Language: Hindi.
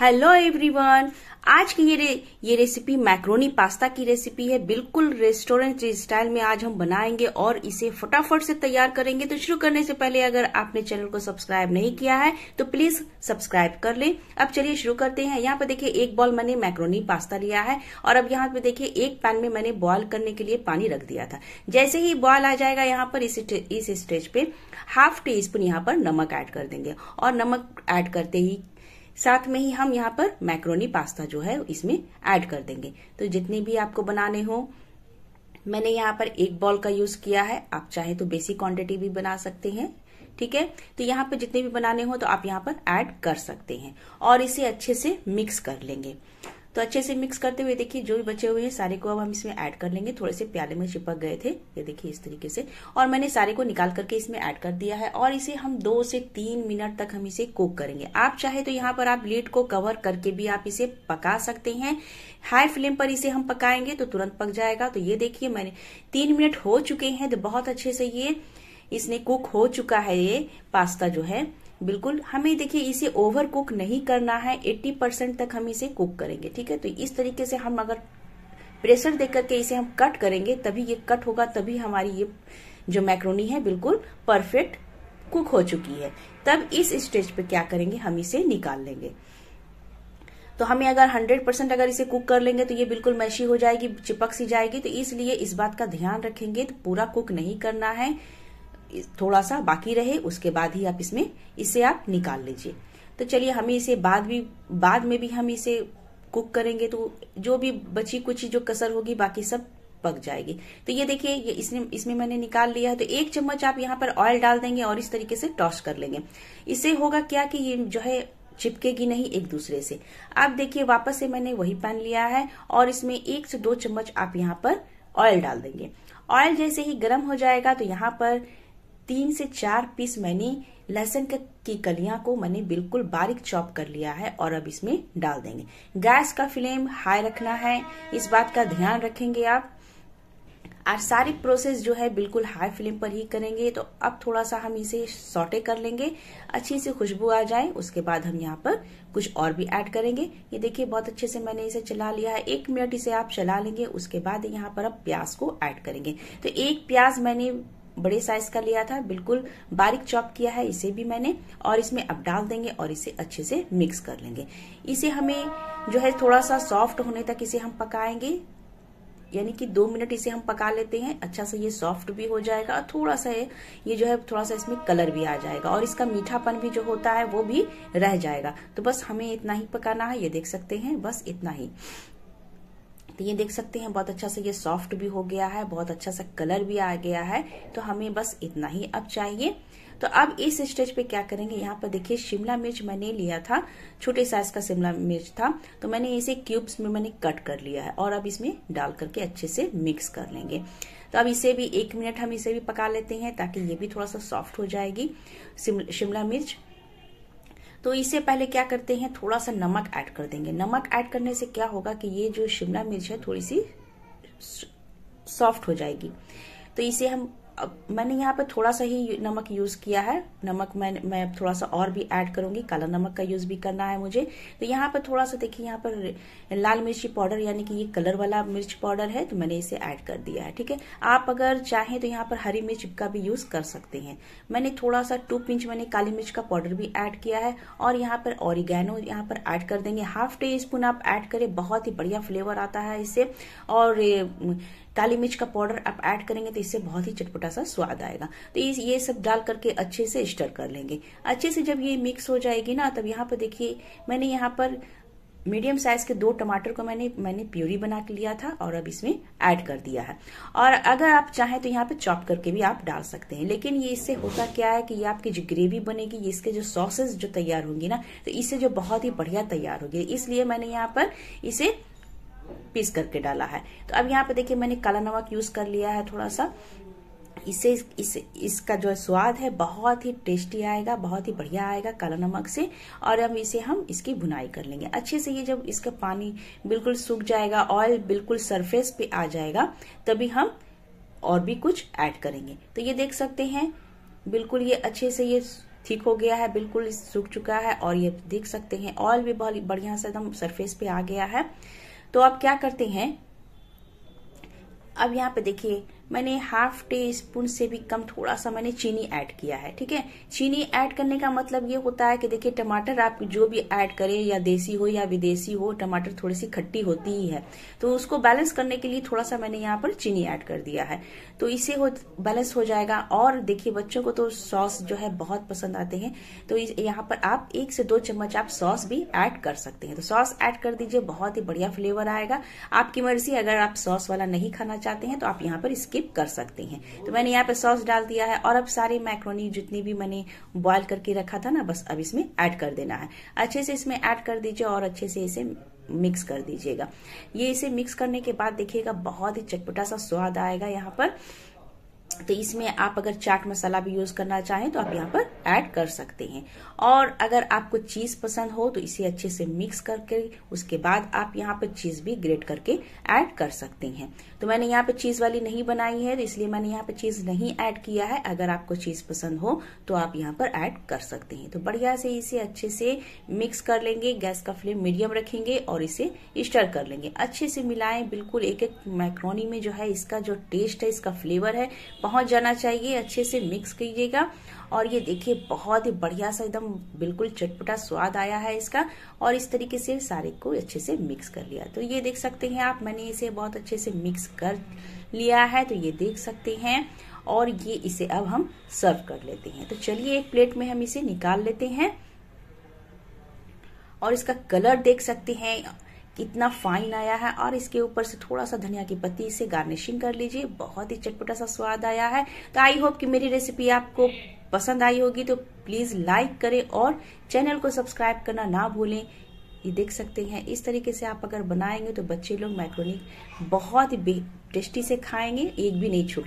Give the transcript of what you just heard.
हेलो एवरीवन आज की ये रे, ये रेसिपी मैक्रोनी पास्ता की रेसिपी है बिल्कुल रेस्टोरेंट स्टाइल में आज हम बनाएंगे और इसे फटाफट से तैयार करेंगे तो शुरू करने से पहले अगर आपने चैनल को सब्सक्राइब नहीं किया है तो प्लीज सब्सक्राइब कर लें अब चलिए शुरू करते हैं यहाँ पे देखिए एक बॉल मैंने मैक्रोनी पास्ता लिया है और अब यहाँ पे देखिये एक पैन में मैंने बॉयल करने के लिए पानी रख दिया था जैसे ही बॉयल आ जाएगा यहाँ पर इस स्टेज पे हाफ टी स्पून यहाँ पर नमक एड कर देंगे और नमक एड करते ही साथ में ही हम यहाँ पर मैक्रोनी पास्ता जो है इसमें ऐड कर देंगे तो जितने भी आपको बनाने हो मैंने यहाँ पर एक बॉल का यूज किया है आप चाहे तो बेसिक क्वांटिटी भी बना सकते हैं ठीक है तो यहाँ पर जितने भी बनाने हो तो आप यहाँ पर ऐड कर सकते हैं और इसे अच्छे से मिक्स कर लेंगे तो अच्छे से मिक्स करते हुए देखिए जो भी बचे हुए हैं सारे को अब हम इसमें ऐड कर लेंगे थोड़े से प्याले में चिपक गए थे ये देखिए इस तरीके से और मैंने सारे को निकाल करके इसमें ऐड कर दिया है और इसे हम दो से तीन मिनट तक हम इसे कुक करेंगे आप चाहे तो यहाँ पर आप लीड को कवर करके भी आप इसे पका सकते हैं हाई फ्लेम पर इसे हम पकाएंगे तो तुरंत पक जाएगा तो ये देखिए मैंने तीन मिनट हो चुके हैं तो बहुत अच्छे से ये इसने कुक हो चुका है ये पास्ता जो है बिल्कुल हमें देखिए इसे ओवर कुक नहीं करना है 80 परसेंट तक हम इसे कुक करेंगे ठीक है तो इस तरीके से हम अगर प्रेशर दे करके इसे हम कट करेंगे तभी ये कट होगा तभी हमारी ये जो मैक्रोनी है बिल्कुल परफेक्ट कुक हो चुकी है तब इस स्टेज पे क्या करेंगे हम इसे निकाल लेंगे तो हमें अगर 100 परसेंट अगर इसे कुक कर लेंगे तो ये बिल्कुल मैशी हो जाएगी चिपक सी जाएगी तो इसलिए इस बात का ध्यान रखेंगे तो पूरा कुक नहीं करना है थोड़ा सा बाकी रहे उसके बाद ही आप इसमें इसे आप निकाल लीजिए तो चलिए हमें इसे बाद भी बाद में भी हम इसे कुक करेंगे तो जो भी बची कुछ जो कसर होगी बाकी सब पक जाएगी तो ये देखिए ये इसने इसमें मैंने निकाल लिया है तो एक चम्मच आप यहाँ पर ऑयल डाल देंगे और इस तरीके से टॉस कर लेंगे इससे होगा क्या कि ये जो है चिपकेगी नहीं एक दूसरे से आप देखिए वापस से मैंने वही पैन लिया है और इसमें एक से दो चम्मच आप यहाँ पर ऑयल डाल देंगे ऑयल जैसे ही गर्म हो जाएगा तो यहाँ पर तीन से चार पीस मैंने लहसुन की कलियां को मैंने बिल्कुल बारीक चॉप कर लिया है और अब इसमें डाल देंगे गैस का फ्लेम हाई रखना है इस बात का ध्यान रखेंगे आप और सारी प्रोसेस जो है बिल्कुल हाई फ्लेम पर ही करेंगे तो अब थोड़ा सा हम इसे सोटे कर लेंगे अच्छी सी खुशबू आ जाए उसके बाद हम यहाँ पर कुछ और भी ऐड करेंगे ये देखिए बहुत अच्छे से मैंने इसे चला लिया है एक मिनट इसे आप चला लेंगे उसके बाद यहाँ पर अब प्याज को ऐड करेंगे तो एक प्याज मैंने बड़े साइज का लिया था बिल्कुल बारीक चॉप किया है इसे भी मैंने और इसमें अब डाल देंगे और इसे अच्छे से मिक्स कर लेंगे इसे हमें जो है थोड़ा सा सॉफ्ट होने तक इसे हम पकाएंगे यानी कि दो मिनट इसे हम पका लेते हैं अच्छा सा ये सॉफ्ट भी हो जाएगा और थोड़ा सा ये जो है थोड़ा सा इसमें कलर भी आ जाएगा और इसका मीठापन भी जो होता है वो भी रह जाएगा तो बस हमें इतना ही पकाना है ये देख सकते हैं बस इतना ही तो ये देख सकते हैं बहुत अच्छा से ये सॉफ्ट भी हो गया है बहुत अच्छा सा कलर भी आ गया है तो हमें बस इतना ही अब चाहिए तो अब इस स्टेज पे क्या करेंगे यहाँ पर देखिए शिमला मिर्च मैंने लिया था छोटे साइज का शिमला मिर्च था तो मैंने इसे क्यूब्स में मैंने कट कर लिया है और अब इसमें डाल करके अच्छे से मिक्स कर लेंगे तो अब इसे भी एक मिनट हम इसे भी पका लेते हैं ताकि ये भी थोड़ा सा सॉफ्ट हो जाएगी शिमला मिर्च तो इससे पहले क्या करते हैं थोड़ा सा नमक ऐड कर देंगे नमक ऐड करने से क्या होगा कि ये जो शिमला मिर्च है थोड़ी सी सॉफ्ट हो जाएगी तो इसे हम अब मैंने यहाँ पे थोड़ा सा ही नमक यूज किया है नमक मैं मैं थोड़ा सा और भी ऐड करूंगी काला नमक का यूज भी करना है मुझे तो यहाँ पर थोड़ा सा देखिए यहाँ पर लाल मिर्ची पाउडर यानी कि ये कलर वाला मिर्च पाउडर है तो मैंने इसे ऐड कर दिया है ठीक है आप अगर चाहें तो यहाँ पर हरी मिर्च का भी यूज कर सकते हैं मैंने थोड़ा सा टू पिंच मैंने काली मिर्च का पाउडर भी ऐड किया है और यहाँ पर ऑरिगेनो यहाँ पर ऐड कर देंगे हाफ टी स्पून आप ऐड करें बहुत ही बढ़िया फ्लेवर आता है इससे और काली मिर्च का पाउडर आप ऐड करेंगे तो इससे बहुत ही चटपटा सा स्वाद आएगा तो ये सब डाल करके अच्छे से स्टर कर लेंगे अच्छे से जब ये मिक्स हो जाएगी ना तब यहाँ पर देखिए मैंने यहाँ पर मीडियम साइज के दो टमाटर को मैंने मैंने प्यूरी बना के लिया था और अब इसमें ऐड कर दिया है और अगर आप चाहें तो यहाँ पे चॉप करके भी आप डाल सकते हैं लेकिन ये इससे होता क्या है कि ये आपकी जो ग्रेवी बनेगी ये इसके जो सॉसेस जो तैयार होंगी ना तो इससे जो बहुत ही बढ़िया तैयार होगी इसलिए मैंने यहाँ पर इसे पीस करके डाला है तो अब यहाँ पे देखिए मैंने काला नमक यूज कर लिया है थोड़ा सा इससे इस इसका जो स्वाद है बहुत ही टेस्टी आएगा बहुत ही बढ़िया आएगा काला नमक से और अब इसे हम इसकी बुनाई कर लेंगे अच्छे से ये जब इसका पानी बिल्कुल सूख जाएगा ऑयल बिल्कुल सरफेस पे आ जाएगा तभी हम और भी कुछ ऐड करेंगे तो ये देख सकते हैं बिल्कुल ये अच्छे से ये ठीक हो गया है बिल्कुल सूख चुका है और ये देख सकते हैं ऑयल भी बहुत बढ़िया से एकदम सरफेस पे आ गया है तो आप क्या करते हैं अब यहाँ पे देखिए मैंने हाफ टी स्पून से भी कम थोड़ा सा मैंने चीनी ऐड किया है ठीक है चीनी ऐड करने का मतलब ये होता है कि देखिए टमाटर आप जो भी ऐड करें या देसी हो या विदेशी हो टमाटर थोड़ी सी खट्टी होती ही है तो उसको बैलेंस करने के लिए थोड़ा सा मैंने यहाँ पर चीनी ऐड कर दिया है तो इसे बैलेंस हो जाएगा और देखिए बच्चों को तो सॉस जो है बहुत पसंद आते हैं तो यहाँ पर आप एक से दो चम्मच आप सॉस भी ऐड कर सकते हैं तो सॉस ऐड कर दीजिए बहुत ही बढ़िया फ्लेवर आएगा आपकी मर्जी अगर आप सॉस वाला नहीं खाना चाहते हैं तो आप यहाँ पर इसके स्किप कर सकते हैं तो मैंने यहाँ पे सॉस डाल दिया है और अब सारे मैक्रोनी जितनी भी मैंने बॉयल करके रखा था ना बस अब इसमें ऐड कर देना है अच्छे से इसमें ऐड कर दीजिए और अच्छे से इसे मिक्स कर दीजिएगा ये इसे मिक्स करने के बाद देखिएगा बहुत ही चटपटा सा स्वाद आएगा यहाँ पर तो इसमें आप अगर चाट मसाला भी यूज करना चाहें तो आप यहाँ पर ऐड कर सकते हैं और अगर आपको चीज पसंद हो तो इसे अच्छे से मिक्स करके उसके बाद आप यहाँ पे चीज भी ग्रेट करके ऐड कर सकते हैं तो मैंने यहाँ पे चीज वाली नहीं बनाई है तो इसलिए मैंने यहाँ पे चीज नहीं ऐड किया है अगर आपको चीज पसंद हो तो आप यहाँ पर ऐड कर सकते हैं तो बढ़िया से इसे अच्छे से मिक्स कर लेंगे गैस का फ्लेम मीडियम रखेंगे और इसे स्टर कर लेंगे अच्छे से मिलाए बिल्कुल एक एक मैक्रोनी में जो है इसका जो टेस्ट है इसका फ्लेवर है पहुंच जाना चाहिए अच्छे से मिक्स कीजिएगा और ये देखिए बहुत ही बढ़िया सा एकदम बिल्कुल चटपटा स्वाद आया है इसका और इस तरीके से सारे को अच्छे से मिक्स कर लिया तो ये देख सकते हैं आप मैंने इसे बहुत अच्छे से मिक्स कर लिया है तो ये देख सकते हैं और ये इसे अब हम सर्व कर लेते हैं तो चलिए एक प्लेट में हम इसे निकाल लेते हैं और इसका कलर देख सकते हैं कितना फाइन आया है और इसके ऊपर से थोड़ा सा धनिया की पत्ती से गार्निशिंग कर लीजिए बहुत ही चटपटा सा स्वाद आया है तो आई होप कि मेरी रेसिपी आपको पसंद आई होगी तो प्लीज लाइक करें और चैनल को सब्सक्राइब करना ना भूलें ये देख सकते हैं इस तरीके से आप अगर बनाएंगे तो बच्चे लोग माइक्रोनिक बहुत ही टेस्टी से खाएंगे एक भी नहीं छूट